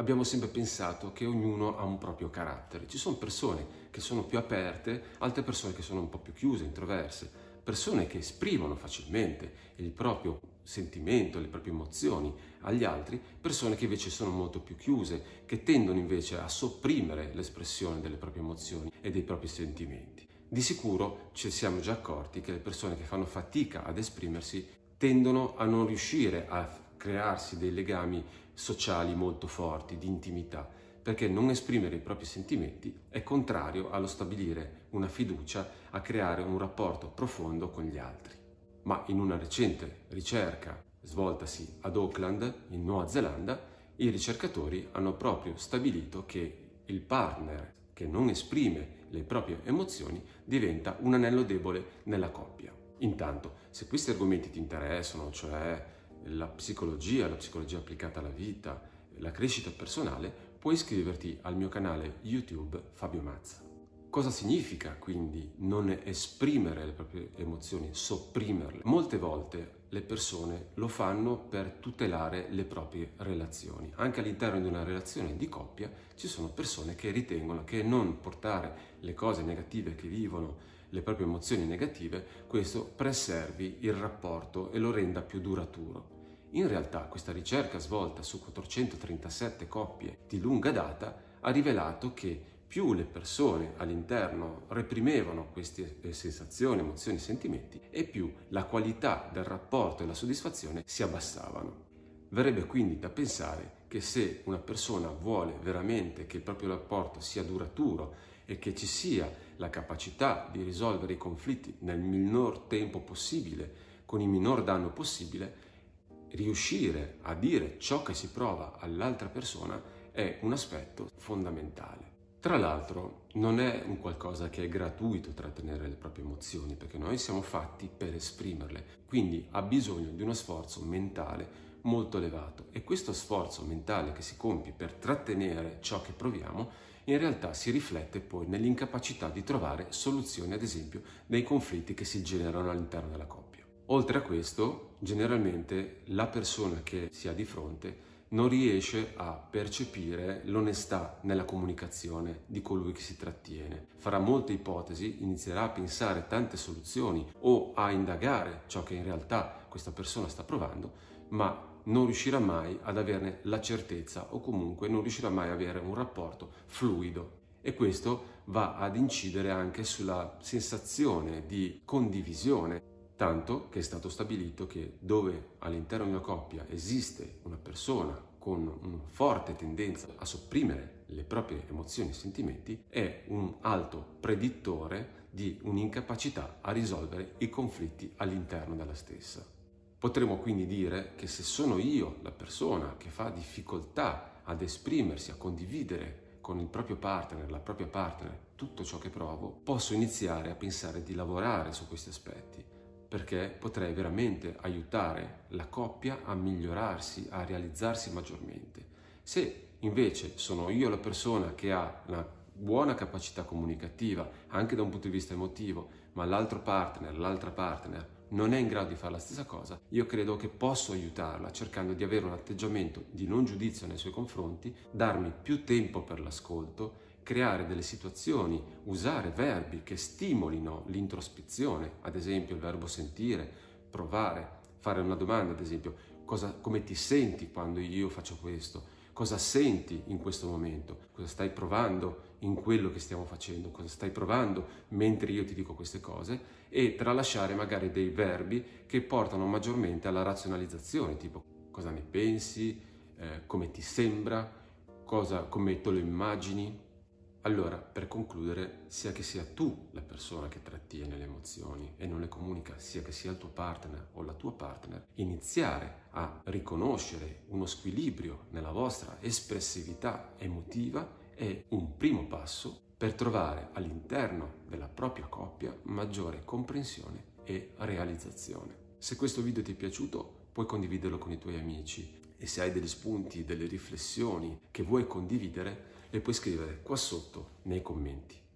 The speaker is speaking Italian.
abbiamo sempre pensato che ognuno ha un proprio carattere. Ci sono persone che sono più aperte, altre persone che sono un po' più chiuse, introverse, persone che esprimono facilmente il proprio sentimento, le proprie emozioni agli altri, persone che invece sono molto più chiuse, che tendono invece a sopprimere l'espressione delle proprie emozioni e dei propri sentimenti. Di sicuro ci siamo già accorti che le persone che fanno fatica ad esprimersi tendono a non riuscire a crearsi dei legami sociali molto forti, di intimità, perché non esprimere i propri sentimenti è contrario allo stabilire una fiducia, a creare un rapporto profondo con gli altri. Ma in una recente ricerca svoltasi ad Auckland, in Nuova Zelanda, i ricercatori hanno proprio stabilito che il partner che non esprime le proprie emozioni diventa un anello debole nella coppia. Intanto, se questi argomenti ti interessano, cioè la psicologia, la psicologia applicata alla vita, la crescita personale, puoi iscriverti al mio canale YouTube Fabio Mazza. Cosa significa quindi non esprimere le proprie emozioni, sopprimerle? Molte volte le persone lo fanno per tutelare le proprie relazioni. Anche all'interno di una relazione di coppia ci sono persone che ritengono che non portare le cose negative che vivono le proprie emozioni negative, questo preservi il rapporto e lo renda più duraturo. In realtà questa ricerca svolta su 437 coppie di lunga data ha rivelato che più le persone all'interno reprimevano queste eh, sensazioni, emozioni, e sentimenti e più la qualità del rapporto e la soddisfazione si abbassavano. Verrebbe quindi da pensare che se una persona vuole veramente che il proprio rapporto sia duraturo e che ci sia la capacità di risolvere i conflitti nel minor tempo possibile, con il minor danno possibile, riuscire a dire ciò che si prova all'altra persona è un aspetto fondamentale. Tra l'altro non è un qualcosa che è gratuito trattenere le proprie emozioni, perché noi siamo fatti per esprimerle, quindi ha bisogno di uno sforzo mentale molto elevato e questo sforzo mentale che si compie per trattenere ciò che proviamo in realtà si riflette poi nell'incapacità di trovare soluzioni, ad esempio, nei conflitti che si generano all'interno della coppia. Oltre a questo, generalmente la persona che si ha di fronte non riesce a percepire l'onestà nella comunicazione di colui che si trattiene. Farà molte ipotesi, inizierà a pensare tante soluzioni o a indagare ciò che in realtà questa persona sta provando, ma non riuscirà mai ad averne la certezza o comunque non riuscirà mai ad avere un rapporto fluido. E questo va ad incidere anche sulla sensazione di condivisione, tanto che è stato stabilito che dove all'interno di una coppia esiste una persona con una forte tendenza a sopprimere le proprie emozioni e sentimenti, è un alto predittore di un'incapacità a risolvere i conflitti all'interno della stessa. Potremmo quindi dire che se sono io la persona che fa difficoltà ad esprimersi, a condividere con il proprio partner, la propria partner, tutto ciò che provo, posso iniziare a pensare di lavorare su questi aspetti, perché potrei veramente aiutare la coppia a migliorarsi, a realizzarsi maggiormente. Se invece sono io la persona che ha una buona capacità comunicativa, anche da un punto di vista emotivo, ma l'altro partner, l'altra partner, non è in grado di fare la stessa cosa, io credo che posso aiutarla cercando di avere un atteggiamento di non giudizio nei suoi confronti, darmi più tempo per l'ascolto, creare delle situazioni, usare verbi che stimolino l'introspezione, ad esempio il verbo sentire, provare, fare una domanda, ad esempio cosa, come ti senti quando io faccio questo, cosa senti in questo momento, cosa stai provando in quello che stiamo facendo, cosa stai provando mentre io ti dico queste cose e tralasciare magari dei verbi che portano maggiormente alla razionalizzazione, tipo cosa ne pensi, eh, come ti sembra, cosa, come te lo immagini, allora, per concludere, sia che sia tu la persona che trattiene le emozioni e non le comunica, sia che sia il tuo partner o la tua partner, iniziare a riconoscere uno squilibrio nella vostra espressività emotiva è un primo passo per trovare all'interno della propria coppia maggiore comprensione e realizzazione. Se questo video ti è piaciuto, puoi condividerlo con i tuoi amici e se hai degli spunti, delle riflessioni che vuoi condividere, le puoi scrivere qua sotto nei commenti.